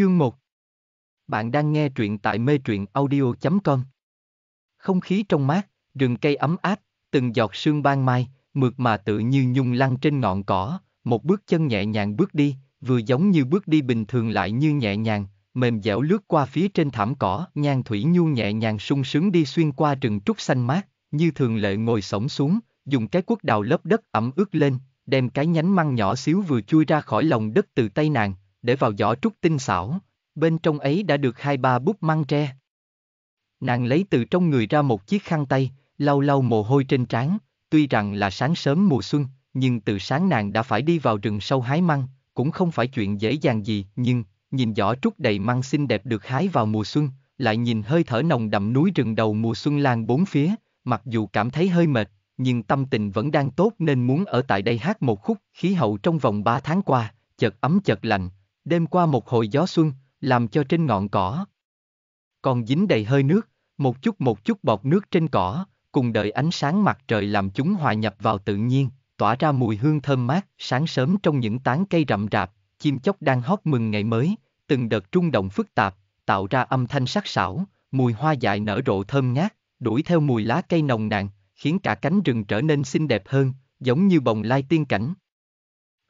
Chương 1 Bạn đang nghe truyện tại mê truyện audio.com Không khí trong mát, rừng cây ấm áp, từng giọt sương ban mai, mượt mà tự như nhung lăn trên ngọn cỏ, một bước chân nhẹ nhàng bước đi, vừa giống như bước đi bình thường lại như nhẹ nhàng, mềm dẻo lướt qua phía trên thảm cỏ, nhan thủy nhu nhẹ nhàng sung sướng đi xuyên qua rừng trúc xanh mát, như thường lệ ngồi sổng xuống, dùng cái cuốc đào lớp đất ẩm ướt lên, đem cái nhánh măng nhỏ xíu vừa chui ra khỏi lòng đất từ tay nàng, để vào giỏ trúc tinh xảo, bên trong ấy đã được hai ba bút măng tre. Nàng lấy từ trong người ra một chiếc khăn tay, lau lau mồ hôi trên trán, tuy rằng là sáng sớm mùa xuân, nhưng từ sáng nàng đã phải đi vào rừng sâu hái măng, cũng không phải chuyện dễ dàng gì, nhưng, nhìn giỏ trúc đầy măng xinh đẹp được hái vào mùa xuân, lại nhìn hơi thở nồng đậm núi rừng đầu mùa xuân lan bốn phía, mặc dù cảm thấy hơi mệt, nhưng tâm tình vẫn đang tốt nên muốn ở tại đây hát một khúc khí hậu trong vòng ba tháng qua, chợt ấm chợt lạnh, Đêm qua một hồi gió xuân, làm cho trên ngọn cỏ còn dính đầy hơi nước, một chút một chút bọt nước trên cỏ, cùng đợi ánh sáng mặt trời làm chúng hòa nhập vào tự nhiên, tỏa ra mùi hương thơm mát, sáng sớm trong những tán cây rậm rạp, chim chóc đang hót mừng ngày mới, từng đợt trung động phức tạp, tạo ra âm thanh sắc sảo, mùi hoa dại nở rộ thơm ngát, đuổi theo mùi lá cây nồng nàn, khiến cả cánh rừng trở nên xinh đẹp hơn, giống như bồng lai tiên cảnh.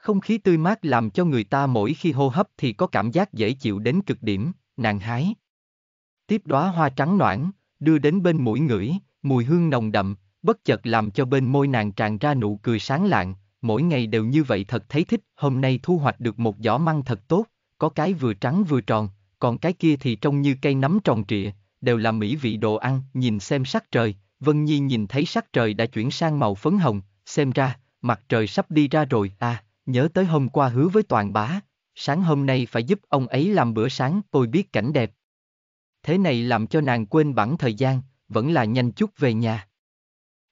Không khí tươi mát làm cho người ta mỗi khi hô hấp thì có cảm giác dễ chịu đến cực điểm, nàng hái. Tiếp đóa hoa trắng noãn, đưa đến bên mũi ngửi, mùi hương nồng đậm, bất chợt làm cho bên môi nàng tràn ra nụ cười sáng lạng, mỗi ngày đều như vậy thật thấy thích, hôm nay thu hoạch được một giỏ măng thật tốt, có cái vừa trắng vừa tròn, còn cái kia thì trông như cây nấm tròn trịa, đều là mỹ vị đồ ăn, nhìn xem sắc trời, Vân Nhi nhìn thấy sắc trời đã chuyển sang màu phấn hồng, xem ra, mặt trời sắp đi ra rồi, à nhớ tới hôm qua hứa với toàn bá, sáng hôm nay phải giúp ông ấy làm bữa sáng, tôi biết cảnh đẹp. Thế này làm cho nàng quên bẵng thời gian, vẫn là nhanh chút về nhà.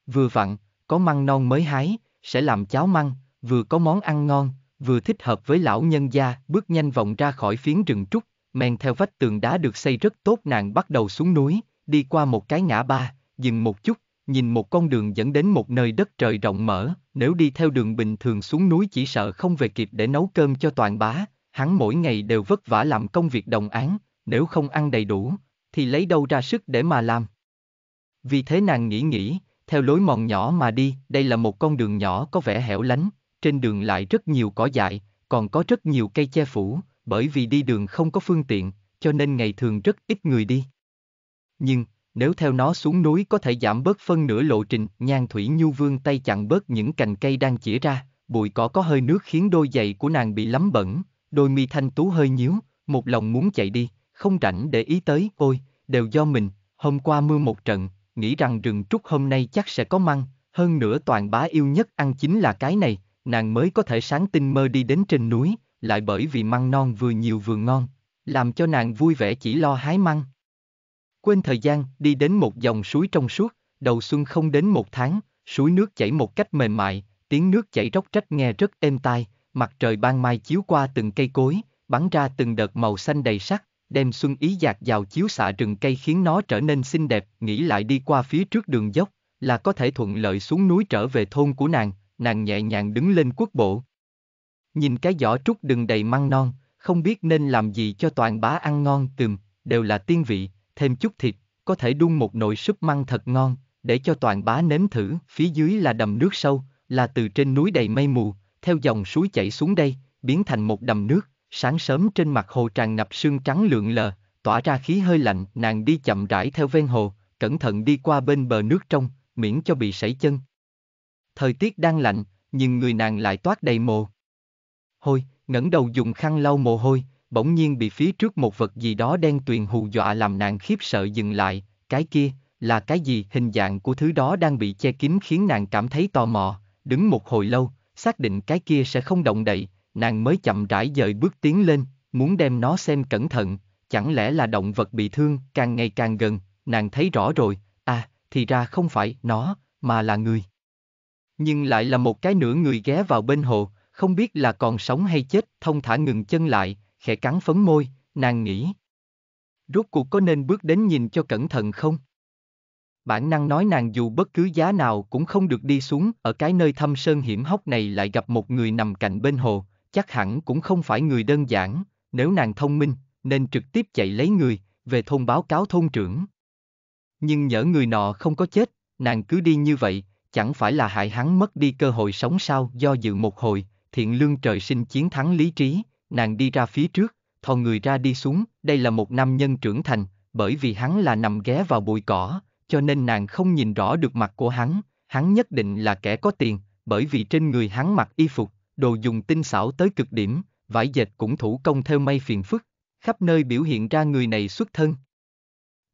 Vừa vặn, có măng non mới hái, sẽ làm cháo măng, vừa có món ăn ngon, vừa thích hợp với lão nhân gia, bước nhanh vòng ra khỏi phiến rừng trúc, men theo vách tường đá được xây rất tốt nàng bắt đầu xuống núi, đi qua một cái ngã ba, dừng một chút, nhìn một con đường dẫn đến một nơi đất trời rộng mở, nếu đi theo đường bình thường xuống núi chỉ sợ không về kịp để nấu cơm cho toàn bá, hắn mỗi ngày đều vất vả làm công việc đồng án, nếu không ăn đầy đủ, thì lấy đâu ra sức để mà làm. Vì thế nàng nghĩ nghĩ, theo lối mòn nhỏ mà đi, đây là một con đường nhỏ có vẻ hẻo lánh, trên đường lại rất nhiều cỏ dại, còn có rất nhiều cây che phủ, bởi vì đi đường không có phương tiện, cho nên ngày thường rất ít người đi. Nhưng, nếu theo nó xuống núi có thể giảm bớt phân nửa lộ trình. Nhan Thủy Nhu vương tay chặn bớt những cành cây đang chĩa ra, bụi cỏ có hơi nước khiến đôi giày của nàng bị lắm bẩn, đôi mi thanh tú hơi nhíu, một lòng muốn chạy đi, không rảnh để ý tới, ôi, đều do mình, hôm qua mưa một trận, nghĩ rằng rừng trúc hôm nay chắc sẽ có măng, hơn nữa toàn bá yêu nhất ăn chính là cái này, nàng mới có thể sáng tinh mơ đi đến trên núi, lại bởi vì măng non vừa nhiều vừa ngon, làm cho nàng vui vẻ chỉ lo hái măng. Quên thời gian, đi đến một dòng suối trong suốt, đầu xuân không đến một tháng, suối nước chảy một cách mềm mại, tiếng nước chảy róc rách nghe rất êm tai, mặt trời ban mai chiếu qua từng cây cối, bắn ra từng đợt màu xanh đầy sắc, đem xuân ý dạt vào chiếu xạ rừng cây khiến nó trở nên xinh đẹp, nghĩ lại đi qua phía trước đường dốc, là có thể thuận lợi xuống núi trở về thôn của nàng, nàng nhẹ nhàng đứng lên quốc bộ. Nhìn cái giỏ trúc đừng đầy măng non, không biết nên làm gì cho toàn bá ăn ngon từm, đều là tiên vị, thêm chút thịt, có thể đun một nồi súp măng thật ngon, để cho toàn bá nếm thử. Phía dưới là đầm nước sâu, là từ trên núi đầy mây mù, theo dòng suối chảy xuống đây, biến thành một đầm nước, sáng sớm trên mặt hồ tràn ngập sương trắng lượn lờ, tỏa ra khí hơi lạnh, nàng đi chậm rãi theo ven hồ, cẩn thận đi qua bên bờ nước trong, miễn cho bị sảy chân. Thời tiết đang lạnh, nhưng người nàng lại toát đầy mồ. Hôi, ngẩng đầu dùng khăn lau mồ hôi, bỗng nhiên bị phía trước một vật gì đó đen tuyền hù dọa làm nàng khiếp sợ dừng lại, cái kia, là cái gì hình dạng của thứ đó đang bị che kín khiến nàng cảm thấy tò mò, đứng một hồi lâu, xác định cái kia sẽ không động đậy, nàng mới chậm rãi dời bước tiến lên, muốn đem nó xem cẩn thận, chẳng lẽ là động vật bị thương, càng ngày càng gần, nàng thấy rõ rồi, à, thì ra không phải nó, mà là người. Nhưng lại là một cái nửa người ghé vào bên hồ, không biết là còn sống hay chết, thông thả ngừng chân lại, khẽ cắn phấn môi, nàng nghĩ. Rốt cuộc có nên bước đến nhìn cho cẩn thận không? Bản năng nói nàng dù bất cứ giá nào cũng không được đi xuống ở cái nơi thâm sơn hiểm hóc này lại gặp một người nằm cạnh bên hồ, chắc hẳn cũng không phải người đơn giản, nếu nàng thông minh, nên trực tiếp chạy lấy người, về thôn báo cáo thôn trưởng. Nhưng nhỡ người nọ không có chết, nàng cứ đi như vậy, chẳng phải là hại hắn mất đi cơ hội sống sao do dự một hồi, thiện lương trời sinh chiến thắng lý trí, nàng đi ra phía trước, thò người ra đi xuống, đây là một nam nhân trưởng thành, bởi vì hắn là nằm ghé vào bụi cỏ, cho nên nàng không nhìn rõ được mặt của hắn, hắn nhất định là kẻ có tiền, bởi vì trên người hắn mặc y phục, đồ dùng tinh xảo tới cực điểm, vải dệt cũng thủ công theo may phiền phức, khắp nơi biểu hiện ra người này xuất thân.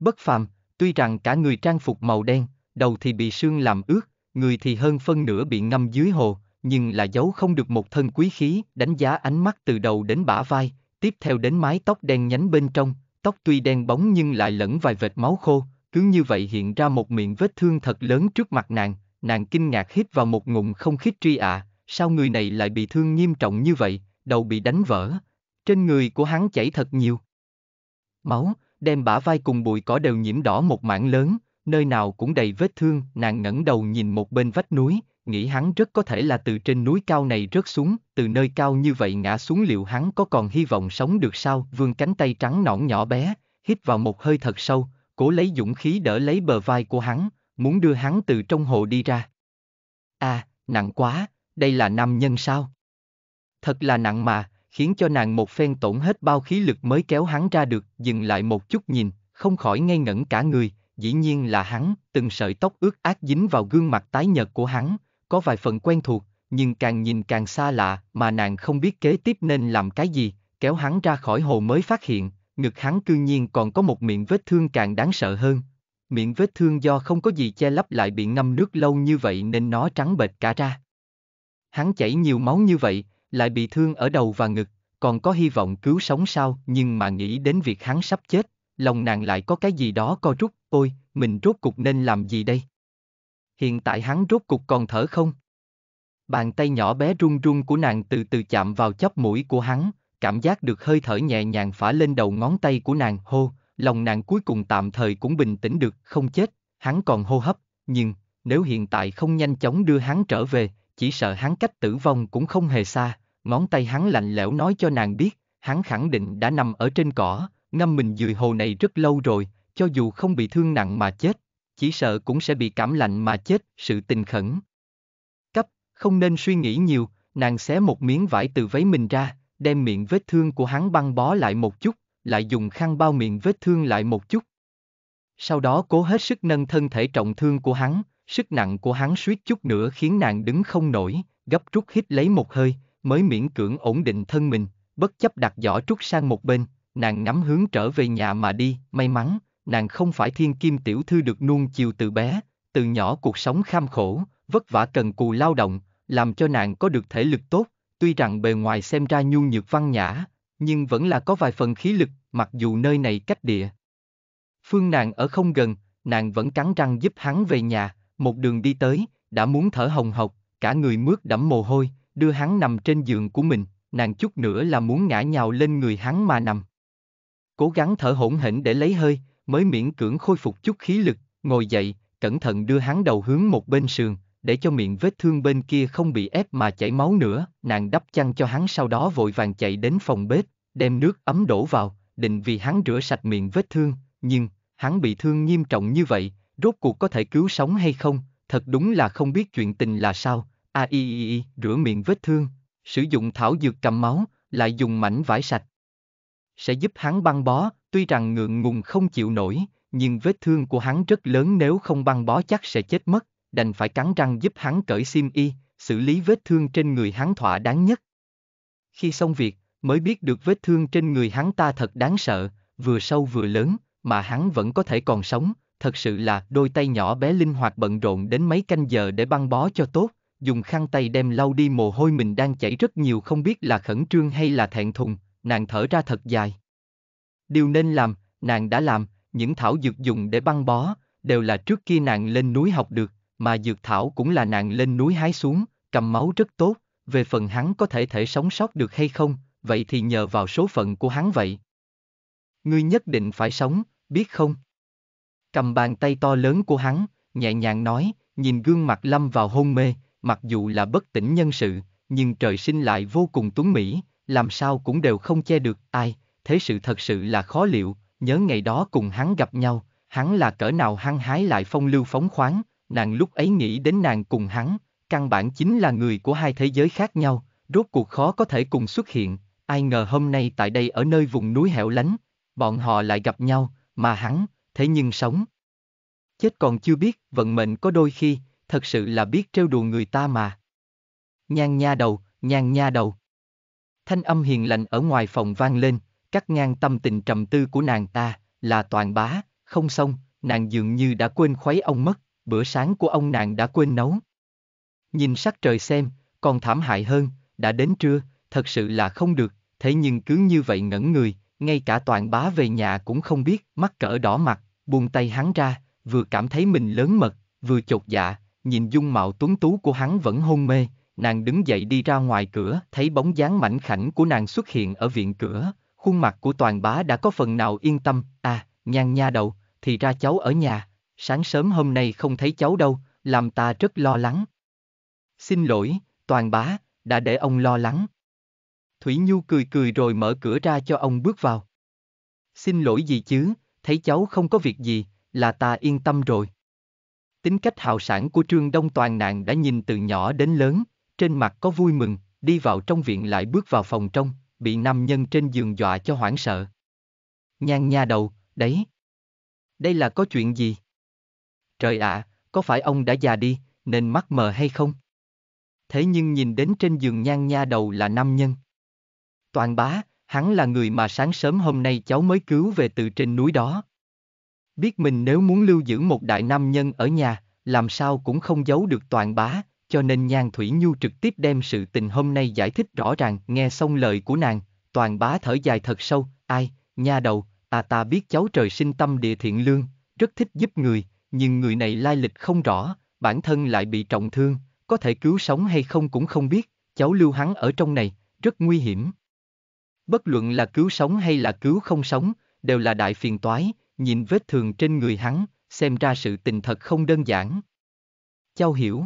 Bất phàm, tuy rằng cả người trang phục màu đen, đầu thì bị sương làm ướt, người thì hơn phân nửa bị ngâm dưới hồ, nhưng là giấu không được một thân quý khí, đánh giá ánh mắt từ đầu đến bả vai, tiếp theo đến mái tóc đen nhánh bên trong, tóc tuy đen bóng nhưng lại lẫn vài vệt máu khô, cứ như vậy hiện ra một miệng vết thương thật lớn trước mặt nàng, nàng kinh ngạc hít vào một ngụm không khí tri ạ, à, sao người này lại bị thương nghiêm trọng như vậy, đầu bị đánh vỡ, trên người của hắn chảy thật nhiều. Máu, đem bả vai cùng bụi cỏ đều nhiễm đỏ một mảng lớn, nơi nào cũng đầy vết thương, nàng ngẩng đầu nhìn một bên vách núi, nghĩ hắn rất có thể là từ trên núi cao này rớt xuống, từ nơi cao như vậy ngã xuống liệu hắn có còn hy vọng sống được sao? Vương cánh tay trắng nõn nhỏ bé, hít vào một hơi thật sâu, cố lấy dũng khí đỡ lấy bờ vai của hắn, muốn đưa hắn từ trong hồ đi ra. À, nặng quá, đây là nam nhân sao? Thật là nặng mà, khiến cho nàng một phen tổn hết bao khí lực mới kéo hắn ra được, dừng lại một chút nhìn, không khỏi ngây ngẩn cả người, dĩ nhiên là hắn, từng sợi tóc ướt át dính vào gương mặt tái nhợt của hắn, có vài phần quen thuộc, nhưng càng nhìn càng xa lạ mà nàng không biết kế tiếp nên làm cái gì, kéo hắn ra khỏi hồ mới phát hiện, ngực hắn cư nhiên còn có một miệng vết thương càng đáng sợ hơn. Miệng vết thương do không có gì che lấp lại bị ngâm nước lâu như vậy nên nó trắng bệch cả ra. Hắn chảy nhiều máu như vậy, lại bị thương ở đầu và ngực, còn có hy vọng cứu sống sao nhưng mà nghĩ đến việc hắn sắp chết, lòng nàng lại có cái gì đó co rút, ôi, mình rốt cục nên làm gì đây? hiện tại hắn rốt cục còn thở không? Bàn tay nhỏ bé run run của nàng từ từ chạm vào chóp mũi của hắn, cảm giác được hơi thở nhẹ nhàng phả lên đầu ngón tay của nàng hô, lòng nàng cuối cùng tạm thời cũng bình tĩnh được, không chết, hắn còn hô hấp, nhưng, nếu hiện tại không nhanh chóng đưa hắn trở về, chỉ sợ hắn cách tử vong cũng không hề xa, ngón tay hắn lạnh lẽo nói cho nàng biết, hắn khẳng định đã nằm ở trên cỏ, ngâm mình dưới hồ này rất lâu rồi, cho dù không bị thương nặng mà chết, chỉ sợ cũng sẽ bị cảm lạnh mà chết, sự tình khẩn. Cấp, không nên suy nghĩ nhiều, nàng xé một miếng vải từ váy mình ra, đem miệng vết thương của hắn băng bó lại một chút, lại dùng khăn bao miệng vết thương lại một chút. Sau đó cố hết sức nâng thân thể trọng thương của hắn, sức nặng của hắn suýt chút nữa khiến nàng đứng không nổi, gấp rút hít lấy một hơi, mới miễn cưỡng ổn định thân mình, bất chấp đặt giỏ trút sang một bên, nàng ngắm hướng trở về nhà mà đi, may mắn, nàng không phải thiên kim tiểu thư được nuông chiều từ bé, từ nhỏ cuộc sống kham khổ, vất vả cần cù lao động, làm cho nàng có được thể lực tốt, tuy rằng bề ngoài xem ra nhu nhược văn nhã, nhưng vẫn là có vài phần khí lực, mặc dù nơi này cách địa. Phương nàng ở không gần, nàng vẫn cắn răng giúp hắn về nhà, một đường đi tới, đã muốn thở hồng hộc, cả người mướt đẫm mồ hôi, đưa hắn nằm trên giường của mình, nàng chút nữa là muốn ngã nhào lên người hắn mà nằm. Cố gắng thở hổn hển để lấy hơi, mới miễn cưỡng khôi phục chút khí lực, ngồi dậy, cẩn thận đưa hắn đầu hướng một bên sườn, để cho miệng vết thương bên kia không bị ép mà chảy máu nữa, nàng đắp chăn cho hắn sau đó vội vàng chạy đến phòng bếp, đem nước ấm đổ vào, định vì hắn rửa sạch miệng vết thương, nhưng, hắn bị thương nghiêm trọng như vậy, rốt cuộc có thể cứu sống hay không, thật đúng là không biết chuyện tình là sao, a i i i, rửa miệng vết thương, sử dụng thảo dược cầm máu, lại dùng mảnh vải sạch. Sẽ giúp hắn băng bó, Tuy rằng ngượng ngùng không chịu nổi, nhưng vết thương của hắn rất lớn nếu không băng bó chắc sẽ chết mất, đành phải cắn răng giúp hắn cởi xiêm y, xử lý vết thương trên người hắn thỏa đáng nhất. Khi xong việc, mới biết được vết thương trên người hắn ta thật đáng sợ, vừa sâu vừa lớn, mà hắn vẫn có thể còn sống, thật sự là đôi tay nhỏ bé linh hoạt bận rộn đến mấy canh giờ để băng bó cho tốt, dùng khăn tay đem lau đi mồ hôi mình đang chảy rất nhiều không biết là khẩn trương hay là thẹn thùng, nàng thở ra thật dài. Điều nên làm, nàng đã làm, những thảo dược dùng để băng bó, đều là trước kia nàng lên núi học được, mà dược thảo cũng là nàng lên núi hái xuống, cầm máu rất tốt, về phần hắn có thể thể sống sót được hay không, vậy thì nhờ vào số phận của hắn vậy. Ngươi nhất định phải sống, biết không? Cầm bàn tay to lớn của hắn, nhẹ nhàng nói, nhìn gương mặt lâm vào hôn mê, mặc dù là bất tỉnh nhân sự, nhưng trời sinh lại vô cùng tuấn mỹ, làm sao cũng đều không che được ai, thế sự thật sự là khó liệu, nhớ ngày đó cùng hắn gặp nhau, hắn là cỡ nào hăng hái lại phong lưu phóng khoáng, nàng lúc ấy nghĩ đến nàng cùng hắn, căn bản chính là người của hai thế giới khác nhau, rốt cuộc khó có thể cùng xuất hiện, ai ngờ hôm nay tại đây ở nơi vùng núi hẻo lánh, bọn họ lại gặp nhau, mà hắn, thế nhưng sống. Chết còn chưa biết, vận mệnh có đôi khi, thật sự là biết trêu đùa người ta mà. Nhan nha đầu, nhan nha đầu. Thanh âm hiền lành ở ngoài phòng vang lên, cắt ngang tâm tình trầm tư của nàng ta, là toàn bá, không xong, nàng dường như đã quên khuấy ông mất, bữa sáng của ông nàng đã quên nấu. Nhìn sắc trời xem, còn thảm hại hơn, đã đến trưa, thật sự là không được, thế nhưng cứ như vậy ngẩn người, ngay cả toàn bá về nhà cũng không biết, mắt cỡ đỏ mặt, buông tay hắn ra, vừa cảm thấy mình lớn mật, vừa chột dạ, nhìn dung mạo tuấn tú của hắn vẫn hôn mê, nàng đứng dậy đi ra ngoài cửa, thấy bóng dáng mảnh khảnh của nàng xuất hiện ở viện cửa, Khuôn mặt của toàn bá đã có phần nào yên tâm, à, nhan nha đầu, thì ra cháu ở nhà, sáng sớm hôm nay không thấy cháu đâu, làm ta rất lo lắng. Xin lỗi, toàn bá, đã để ông lo lắng. Thủy Nhu cười cười rồi mở cửa ra cho ông bước vào. Xin lỗi gì chứ, thấy cháu không có việc gì, là ta yên tâm rồi. Tính cách hào sản của Trương Đông Toàn nạn đã nhìn từ nhỏ đến lớn, trên mặt có vui mừng, đi vào trong viện lại bước vào phòng trong, bị nam nhân trên giường dọa cho hoảng sợ. Nhan nha đầu, đấy. Đây là có chuyện gì? Trời ạ, à, có phải ông đã già đi, nên mắt mờ hay không? Thế nhưng nhìn đến trên giường nhan nha đầu là nam nhân. Toàn bá, hắn là người mà sáng sớm hôm nay cháu mới cứu về từ trên núi đó. Biết mình nếu muốn lưu giữ một đại nam nhân ở nhà, làm sao cũng không giấu được toàn bá, cho nên Nhan Thủy Nhu trực tiếp đem sự tình hôm nay giải thích rõ ràng, nghe xong lời của nàng, toàn bá thở dài thật sâu, ai, nha đầu, à ta biết cháu trời sinh tâm địa thiện lương, rất thích giúp người, nhưng người này lai lịch không rõ, bản thân lại bị trọng thương, có thể cứu sống hay không cũng không biết, cháu lưu hắn ở trong này, rất nguy hiểm. Bất luận là cứu sống hay là cứu không sống, đều là đại phiền toái, nhìn vết thương trên người hắn, xem ra sự tình thật không đơn giản. Cháu hiểu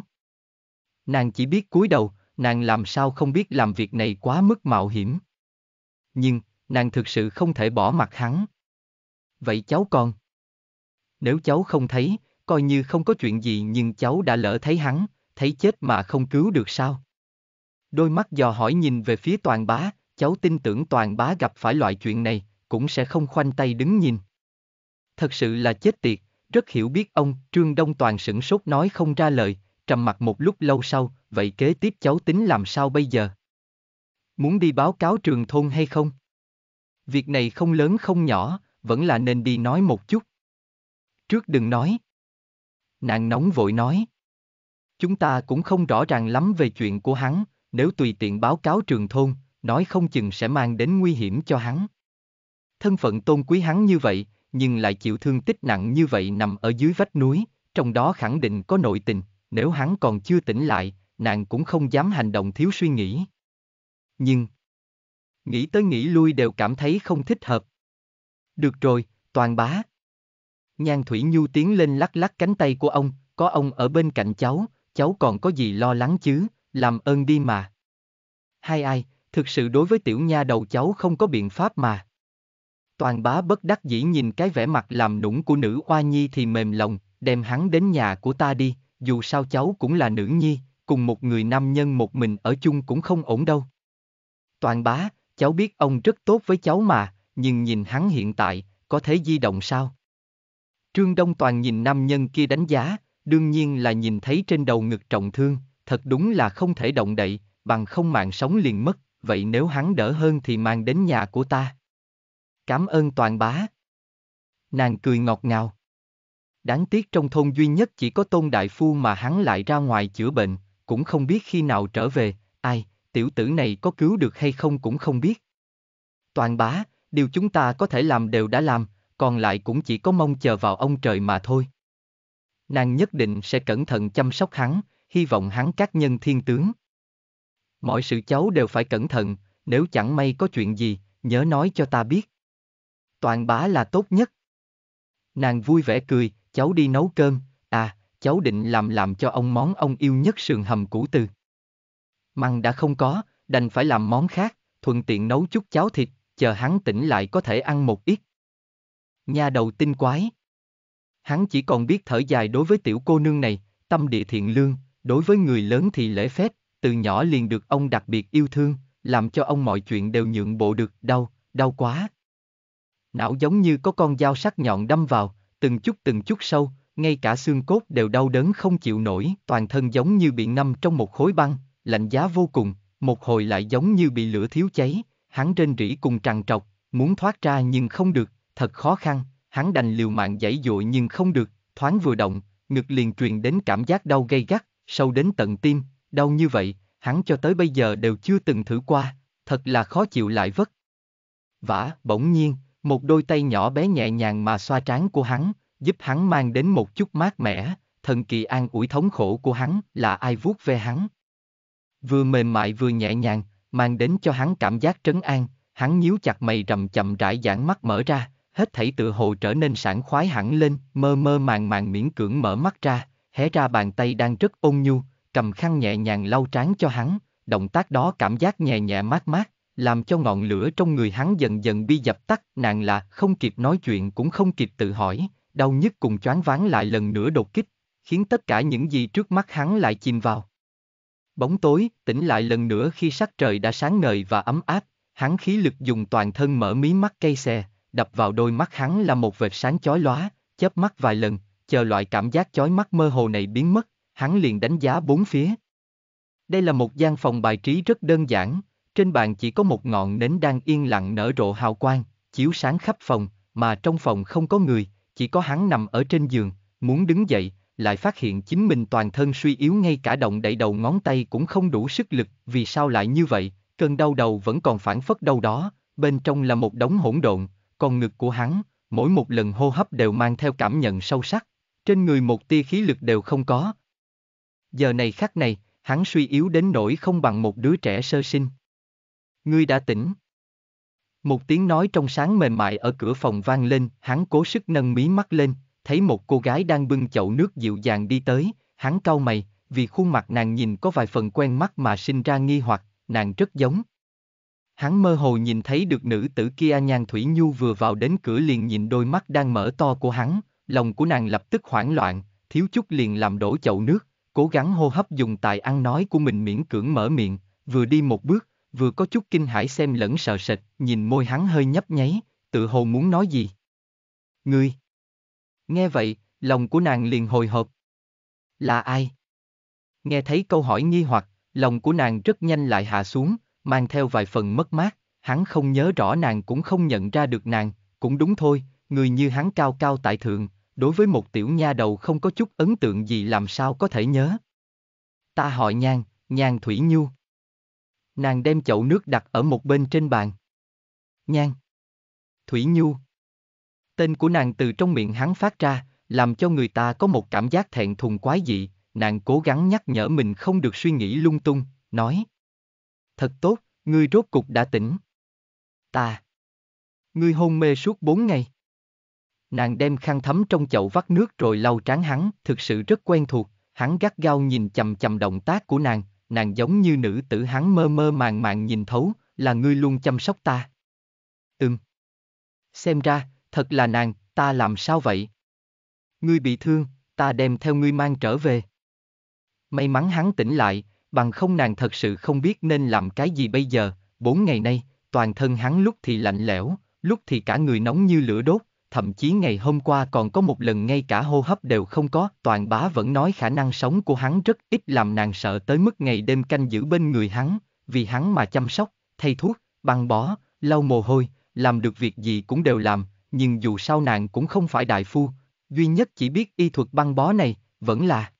nàng chỉ biết cúi đầu, nàng làm sao không biết làm việc này quá mức mạo hiểm. Nhưng, nàng thực sự không thể bỏ mặt hắn. Vậy cháu con? Nếu cháu không thấy, coi như không có chuyện gì nhưng cháu đã lỡ thấy hắn, thấy chết mà không cứu được sao? Đôi mắt dò hỏi nhìn về phía toàn bá, cháu tin tưởng toàn bá gặp phải loại chuyện này, cũng sẽ không khoanh tay đứng nhìn. Thật sự là chết tiệt, rất hiểu biết ông, Trương Đông Toàn sửng sốt nói không ra lời, trầm mặt một lúc lâu sau, vậy kế tiếp cháu tính làm sao bây giờ? Muốn đi báo cáo trường thôn hay không? Việc này không lớn không nhỏ, vẫn là nên đi nói một chút. Trước đừng nói. Nàng nóng vội nói. Chúng ta cũng không rõ ràng lắm về chuyện của hắn, nếu tùy tiện báo cáo trường thôn, nói không chừng sẽ mang đến nguy hiểm cho hắn. Thân phận tôn quý hắn như vậy, nhưng lại chịu thương tích nặng như vậy nằm ở dưới vách núi, trong đó khẳng định có nội tình, nếu hắn còn chưa tỉnh lại, nàng cũng không dám hành động thiếu suy nghĩ. Nhưng, nghĩ tới nghĩ lui đều cảm thấy không thích hợp. Được rồi, toàn bá. Nhan Thủy Nhu tiến lên lắc lắc cánh tay của ông, có ông ở bên cạnh cháu, cháu còn có gì lo lắng chứ, làm ơn đi mà. Hai ai, thực sự đối với tiểu nha đầu cháu không có biện pháp mà. Toàn bá bất đắc dĩ nhìn cái vẻ mặt làm nũng của nữ oa nhi thì mềm lòng, đem hắn đến nhà của ta đi, dù sao cháu cũng là nữ nhi, cùng một người nam nhân một mình ở chung cũng không ổn đâu. Toàn bá, cháu biết ông rất tốt với cháu mà, nhưng nhìn hắn hiện tại, có thể di động sao? Trương Đông Toàn nhìn nam nhân kia đánh giá, đương nhiên là nhìn thấy trên đầu ngực trọng thương, thật đúng là không thể động đậy, bằng không mạng sống liền mất, vậy nếu hắn đỡ hơn thì mang đến nhà của ta. Cảm ơn Toàn bá. Nàng cười ngọt ngào. Đáng tiếc trong thôn duy nhất chỉ có Tôn Đại Phu mà hắn lại ra ngoài chữa bệnh, cũng không biết khi nào trở về, ai, tiểu tử này có cứu được hay không cũng không biết. Toàn bá, điều chúng ta có thể làm đều đã làm, còn lại cũng chỉ có mong chờ vào ông trời mà thôi. Nàng nhất định sẽ cẩn thận chăm sóc hắn, hy vọng hắn các nhân thiên tướng. Mọi sự cháu đều phải cẩn thận, nếu chẳng may có chuyện gì, nhớ nói cho ta biết. Toàn bá là tốt nhất. Nàng vui vẻ cười, cháu đi nấu cơm, à, cháu định làm làm cho ông món ông yêu nhất sườn hầm củ từ. Măng đã không có, đành phải làm món khác, thuận tiện nấu chút cháo thịt, chờ hắn tỉnh lại có thể ăn một ít. Nhà đầu tinh quái. Hắn chỉ còn biết thở dài đối với tiểu cô nương này, tâm địa thiện lương, đối với người lớn thì lễ phép, từ nhỏ liền được ông đặc biệt yêu thương, làm cho ông mọi chuyện đều nhượng bộ được, đau, đau quá. Não giống như có con dao sắc nhọn đâm vào, từng chút từng chút sâu, ngay cả xương cốt đều đau đớn không chịu nổi, toàn thân giống như bị ngâm trong một khối băng, lạnh giá vô cùng, một hồi lại giống như bị lửa thiếu cháy, hắn trên rỉ cùng tràn trọc, muốn thoát ra nhưng không được, thật khó khăn, hắn đành liều mạng giãy dụa nhưng không được, thoáng vừa động, ngực liền truyền đến cảm giác đau gay gắt, sâu đến tận tim, đau như vậy, hắn cho tới bây giờ đều chưa từng thử qua, thật là khó chịu lại vất. Vả, bỗng nhiên, một đôi tay nhỏ bé nhẹ nhàng mà xoa trán của hắn, giúp hắn mang đến một chút mát mẻ, thần kỳ an ủi thống khổ của hắn là ai vuốt ve hắn. Vừa mềm mại vừa nhẹ nhàng, mang đến cho hắn cảm giác trấn an, hắn nhíu chặt mày rầm chậm rãi giãn mắt mở ra, hết thảy tự hồ trở nên sảng khoái hẳn lên, mơ mơ màng màng miễn cưỡng mở mắt ra, hé ra bàn tay đang rất ôn nhu, cầm khăn nhẹ nhàng lau trán cho hắn, động tác đó cảm giác nhẹ nhẹ mát mát làm cho ngọn lửa trong người hắn dần dần bi dập tắt, nàng là không kịp nói chuyện cũng không kịp tự hỏi, đau nhức cùng choáng váng lại lần nữa đột kích, khiến tất cả những gì trước mắt hắn lại chìm vào. Bóng tối, tỉnh lại lần nữa khi sắc trời đã sáng ngời và ấm áp, hắn khí lực dùng toàn thân mở mí mắt cây xe, đập vào đôi mắt hắn là một vệt sáng chói lóa, chớp mắt vài lần, chờ loại cảm giác chói mắt mơ hồ này biến mất, hắn liền đánh giá bốn phía. Đây là một gian phòng bài trí rất đơn giản, trên bàn chỉ có một ngọn nến đang yên lặng nở rộ hào quang, chiếu sáng khắp phòng, mà trong phòng không có người, chỉ có hắn nằm ở trên giường, muốn đứng dậy, lại phát hiện chính mình toàn thân suy yếu ngay cả động đậy đầu ngón tay cũng không đủ sức lực, vì sao lại như vậy, cơn đau đầu vẫn còn phản phất đâu đó, bên trong là một đống hỗn độn, còn ngực của hắn, mỗi một lần hô hấp đều mang theo cảm nhận sâu sắc, trên người một tia khí lực đều không có. Giờ này khắc này, hắn suy yếu đến nỗi không bằng một đứa trẻ sơ sinh, Ngươi đã tỉnh. Một tiếng nói trong sáng mềm mại ở cửa phòng vang lên, hắn cố sức nâng mí mắt lên, thấy một cô gái đang bưng chậu nước dịu dàng đi tới, hắn cau mày, vì khuôn mặt nàng nhìn có vài phần quen mắt mà sinh ra nghi hoặc, nàng rất giống. Hắn mơ hồ nhìn thấy được nữ tử kia nhan thủy nhu vừa vào đến cửa liền nhìn đôi mắt đang mở to của hắn, lòng của nàng lập tức hoảng loạn, thiếu chút liền làm đổ chậu nước, cố gắng hô hấp dùng tài ăn nói của mình miễn cưỡng mở miệng, vừa đi một bước, vừa có chút kinh hãi xem lẫn sợ sệt, nhìn môi hắn hơi nhấp nháy, tự hồ muốn nói gì. Ngươi! Nghe vậy, lòng của nàng liền hồi hộp. Là ai? Nghe thấy câu hỏi nghi hoặc, lòng của nàng rất nhanh lại hạ xuống, mang theo vài phần mất mát, hắn không nhớ rõ nàng cũng không nhận ra được nàng, cũng đúng thôi, người như hắn cao cao tại thượng, đối với một tiểu nha đầu không có chút ấn tượng gì làm sao có thể nhớ. Ta hỏi Nhan, Nhan Thủy Nhu. Nàng đem chậu nước đặt ở một bên trên bàn. Nhan. Thủy Nhu. Tên của nàng từ trong miệng hắn phát ra, làm cho người ta có một cảm giác thẹn thùng quái dị, nàng cố gắng nhắc nhở mình không được suy nghĩ lung tung, nói. Thật tốt, ngươi rốt cục đã tỉnh. Ta. Ngươi hôn mê suốt bốn ngày. Nàng đem khăn thấm trong chậu vắt nước rồi lau trán hắn, thực sự rất quen thuộc, hắn gắt gao nhìn chầm chầm động tác của nàng, nàng giống như nữ tử hắn mơ mơ màng màng nhìn thấu, là ngươi luôn chăm sóc ta. Ừm. Xem ra, thật là nàng, ta làm sao vậy? Ngươi bị thương, ta đem theo ngươi mang trở về. May mắn hắn tỉnh lại, bằng không nàng thật sự không biết nên làm cái gì bây giờ, bốn ngày nay, toàn thân hắn lúc thì lạnh lẽo, lúc thì cả người nóng như lửa đốt, thậm chí ngày hôm qua còn có một lần ngay cả hô hấp đều không có, toàn bá vẫn nói khả năng sống của hắn rất ít làm nàng sợ tới mức ngày đêm canh giữ bên người hắn, vì hắn mà chăm sóc, thay thuốc, băng bó, lau mồ hôi, làm được việc gì cũng đều làm, nhưng dù sao nàng cũng không phải đại phu, duy nhất chỉ biết y thuật băng bó này, vẫn là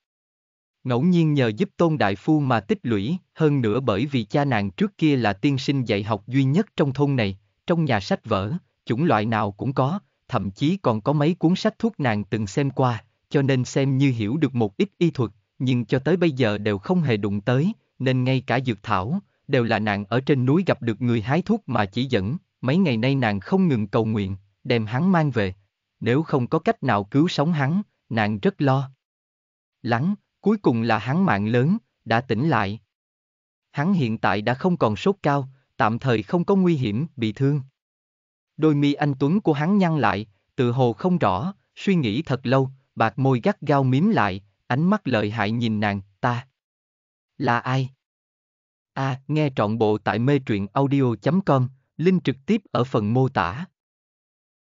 ngẫu nhiên nhờ giúp tôn đại phu mà tích lũy, hơn nữa bởi vì cha nàng trước kia là tiên sinh dạy học duy nhất trong thôn này, trong nhà sách vở, chủng loại nào cũng có, thậm chí còn có mấy cuốn sách thuốc nàng từng xem qua, cho nên xem như hiểu được một ít y thuật, nhưng cho tới bây giờ đều không hề đụng tới, nên ngay cả dược thảo, đều là nàng ở trên núi gặp được người hái thuốc mà chỉ dẫn, mấy ngày nay nàng không ngừng cầu nguyện, đem hắn mang về. Nếu không có cách nào cứu sống hắn, nàng rất lo. Lắng, cuối cùng là hắn mạng lớn, đã tỉnh lại. Hắn hiện tại đã không còn sốt cao, tạm thời không có nguy hiểm, bị thương. Đôi mi anh Tuấn của hắn nhăn lại, tự hồ không rõ, suy nghĩ thật lâu, bạc môi gắt gao miếm lại, ánh mắt lợi hại nhìn nàng, ta. Là ai? À, nghe trọn bộ tại mê truyện audio.com, link trực tiếp ở phần mô tả.